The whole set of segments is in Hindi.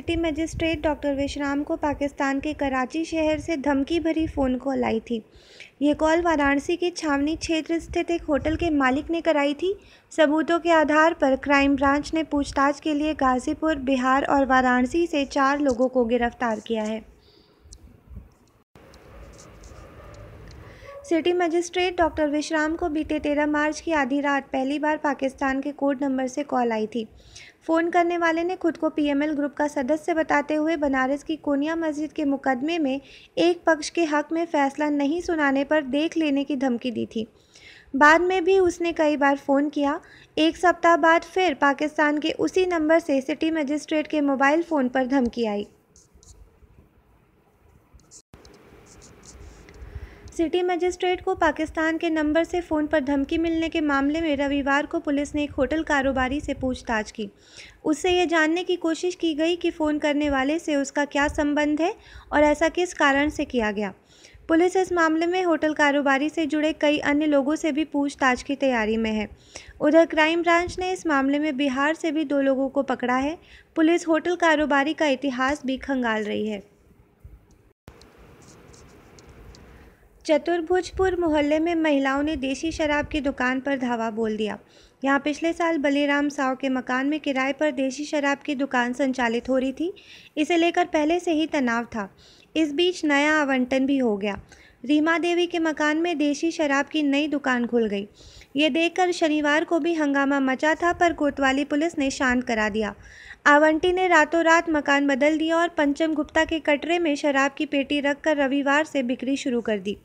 सिटी मजिस्ट्रेट डॉक्टर विश्राम को पाकिस्तान के कराची शहर से धमकी भरी फ़ोन कॉल आई थी ये कॉल वाराणसी के छावनी क्षेत्र स्थित एक होटल के मालिक ने कराई थी सबूतों के आधार पर क्राइम ब्रांच ने पूछताछ के लिए गाजीपुर बिहार और वाराणसी से चार लोगों को गिरफ्तार किया है सिटी मजिस्ट्रेट डॉक्टर विश्राम को बीते तेरह मार्च की आधी रात पहली बार पाकिस्तान के कोड नंबर से कॉल आई थी फ़ोन करने वाले ने खुद को पीएमएल ग्रुप का सदस्य बताते हुए बनारस की कोनिया मस्जिद के मुकदमे में एक पक्ष के हक में फैसला नहीं सुनाने पर देख लेने की धमकी दी थी बाद में भी उसने कई बार फ़ोन किया एक सप्ताह बाद फिर पाकिस्तान के उसी नंबर से सिटी मजिस्ट्रेट के मोबाइल फ़ोन पर धमकी आई सिटी मजिस्ट्रेट को पाकिस्तान के नंबर से फ़ोन पर धमकी मिलने के मामले में रविवार को पुलिस ने एक होटल कारोबारी से पूछताछ की उससे ये जानने की कोशिश की गई कि फ़ोन करने वाले से उसका क्या संबंध है और ऐसा किस कारण से किया गया पुलिस इस मामले में होटल कारोबारी से जुड़े कई अन्य लोगों से भी पूछताछ की तैयारी में है उधर क्राइम ब्रांच ने इस मामले में बिहार से भी दो लोगों को पकड़ा है पुलिस होटल कारोबारी का इतिहास भी खंगाल रही है चतुर्भुजपुर मोहल्ले में महिलाओं ने देसी शराब की दुकान पर धावा बोल दिया यहाँ पिछले साल बलीराम साव के मकान में किराए पर देसी शराब की दुकान संचालित हो रही थी इसे लेकर पहले से ही तनाव था इस बीच नया आवंटन भी हो गया रीमा देवी के मकान में देसी शराब की नई दुकान खुल गई ये देखकर शनिवार को भी हंगामा मचा था पर कोतवाली पुलिस ने शांत करा दिया आवंटी ने रातों रात मकान बदल दिया और पंचम गुप्ता के कटरे में शराब की पेटी रखकर रविवार से बिक्री शुरू कर दी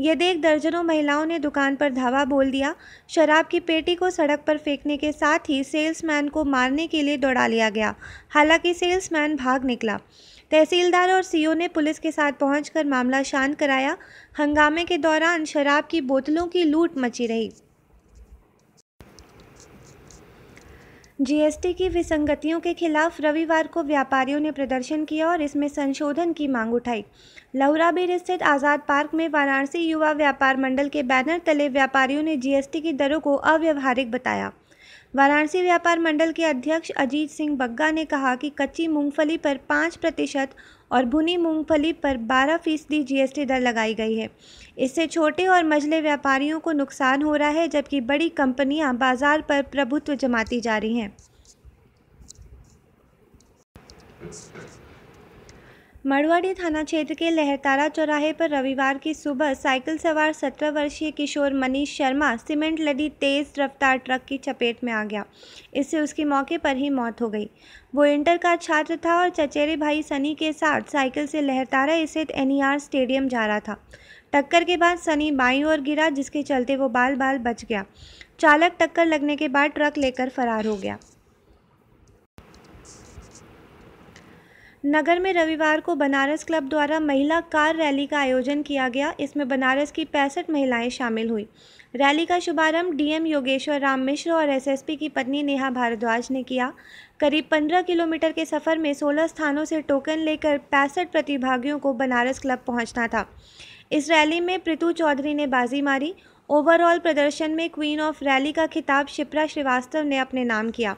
ये देख दर्जनों महिलाओं ने दुकान पर धावा बोल दिया शराब की पेटी को सड़क पर फेंकने के साथ ही सेल्समैन को मारने के लिए दौड़ा लिया गया हालांकि सेल्समैन भाग निकला तहसीलदार और सीओ ने पुलिस के साथ पहुंचकर मामला शांत कराया हंगामे के दौरान शराब की बोतलों की लूट मची रही जीएसटी की विसंगतियों के खिलाफ रविवार को व्यापारियों ने प्रदर्शन किया और इसमें संशोधन की मांग उठाई लहराबीर स्थित आज़ाद पार्क में वाराणसी युवा व्यापार मंडल के बैनर तले व्यापारियों ने जीएसटी की दरों को अव्यवहारिक बताया वाराणसी व्यापार मंडल के अध्यक्ष अजीत सिंह बग्गा ने कहा कि कच्ची मूंगफली पर पाँच प्रतिशत और भुनी मूंगफली पर 12 फीसदी जीएसटी दर लगाई गई है इससे छोटे और मझले व्यापारियों को नुकसान हो रहा है जबकि बड़ी कंपनियां बाजार पर प्रभुत्व जमाती जा रही हैं मड़वाड़ी थाना क्षेत्र के लहरतारा चौराहे पर रविवार की सुबह साइकिल सवार सत्रह वर्षीय किशोर मनीष शर्मा सीमेंट लदी तेज रफ्तार ट्रक की चपेट में आ गया इससे उसकी मौके पर ही मौत हो गई वो इंटर का छात्र था और चचेरे भाई सनी के साथ साइकिल से लहरतारा स्थित एनईआर स्टेडियम जा रहा था टक्कर के बाद सनी बाई ओर गिरा जिसके चलते वो बाल बाल बच गया चालक टक्कर लगने के बाद ट्रक लेकर फरार हो गया नगर में रविवार को बनारस क्लब द्वारा महिला कार रैली का आयोजन किया गया इसमें बनारस की पैंसठ महिलाएं शामिल हुई रैली का शुभारंभ डीएम योगेश्वर राम मिश्र और एसएसपी की पत्नी नेहा भारद्वाज ने किया करीब पंद्रह किलोमीटर के सफ़र में सोलह स्थानों से टोकन लेकर पैंसठ प्रतिभागियों को बनारस क्लब पहुँचना था इस रैली में प्रीतु चौधरी ने बाजी मारी ओवरऑल प्रदर्शन में क्वीन ऑफ रैली का खिताब शिप्रा श्रीवास्तव ने अपने नाम किया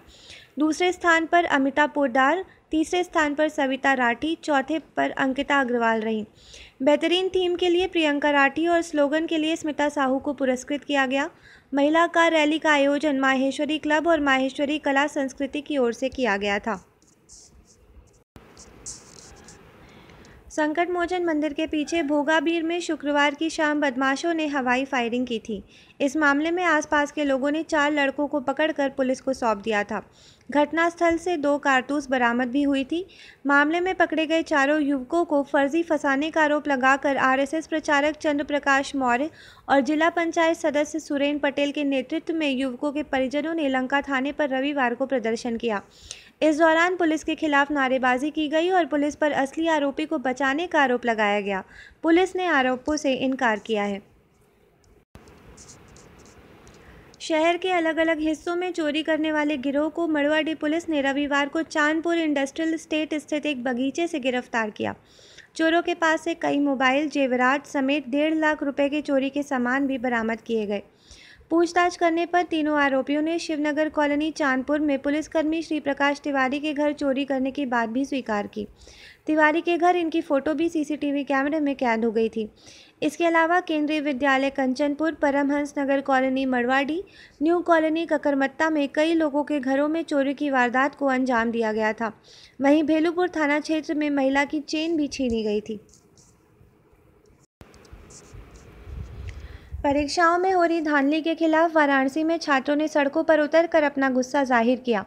दूसरे स्थान पर अमिता पोदार तीसरे स्थान पर सविता राठी चौथे पर अंकिता अग्रवाल रहीं बेहतरीन थीम के लिए प्रियंका राठी और स्लोगन के लिए स्मिता साहू को पुरस्कृत किया गया महिला कार रैली का आयोजन माहेश्वरी क्लब और माहेश्वरी कला संस्कृति की ओर से किया गया था संकट मोचन मंदिर के पीछे भोगाबीर में शुक्रवार की शाम बदमाशों ने हवाई फायरिंग की थी इस मामले में आसपास के लोगों ने चार लड़कों को पकड़कर पुलिस को सौंप दिया था घटनास्थल से दो कारतूस बरामद भी हुई थी मामले में पकड़े गए चारों युवकों को फर्जी फंसाने का आरोप लगाकर आरएसएस प्रचारक चंद्र प्रकाश मौर्य और जिला पंचायत सदस्य सुरेन पटेल के नेतृत्व में युवकों के परिजनों ने लंका थाने पर रविवार को प्रदर्शन किया इस दौरान पुलिस के खिलाफ नारेबाजी की गई और पुलिस पर असली आरोपी को बचाने का आरोप लगाया गया पुलिस ने आरोपों से इनकार किया है शहर के अलग अलग हिस्सों में चोरी करने वाले गिरोह को मड़वाडी पुलिस ने रविवार को चांदपुर इंडस्ट्रियल स्टेट स्थित एक बगीचे से गिरफ्तार किया चोरों के पास से कई मोबाइल जेवरात समेत डेढ़ लाख रुपए के चोरी के सामान भी बरामद किए गए पूछताछ करने पर तीनों आरोपियों ने शिवनगर कॉलोनी चांदपुर में पुलिसकर्मी श्री प्रकाश तिवारी के घर चोरी करने की बात भी स्वीकार की तिवारी के घर इनकी फ़ोटो भी सीसीटीवी कैमरे में कैद हो गई थी इसके अलावा Kendriya Vidyalaya Kanchanpur Paramhans Nagar colony Madwadi new colony Kakarmatta में कई लोगों के घरों में चोरी की वारदात को अंजाम दिया गया था वहीं भेलूपुर थाना क्षेत्र में महिला की चेन भी छीनी गई थी परीक्षाओं में हो रही धांधली के खिलाफ वाराणसी में छात्रों ने सड़कों पर उतर कर अपना गुस्सा जाहिर किया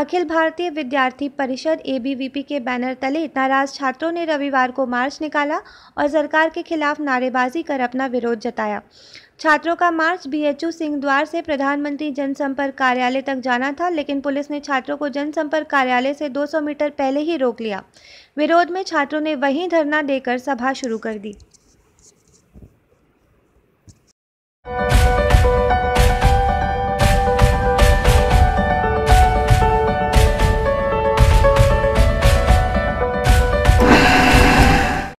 अखिल भारतीय विद्यार्थी परिषद ए के बैनर तले नाराज छात्रों ने रविवार को मार्च निकाला और सरकार के खिलाफ नारेबाजी कर अपना विरोध जताया छात्रों का मार्च बीएचयू सिंह द्वार से प्रधानमंत्री जनसंपर्क कार्यालय तक जाना था लेकिन पुलिस ने छात्रों को जनसंपर्क कार्यालय से 200 मीटर पहले ही रोक लिया विरोध में छात्रों ने वहीं धरना देकर सभा शुरू कर दी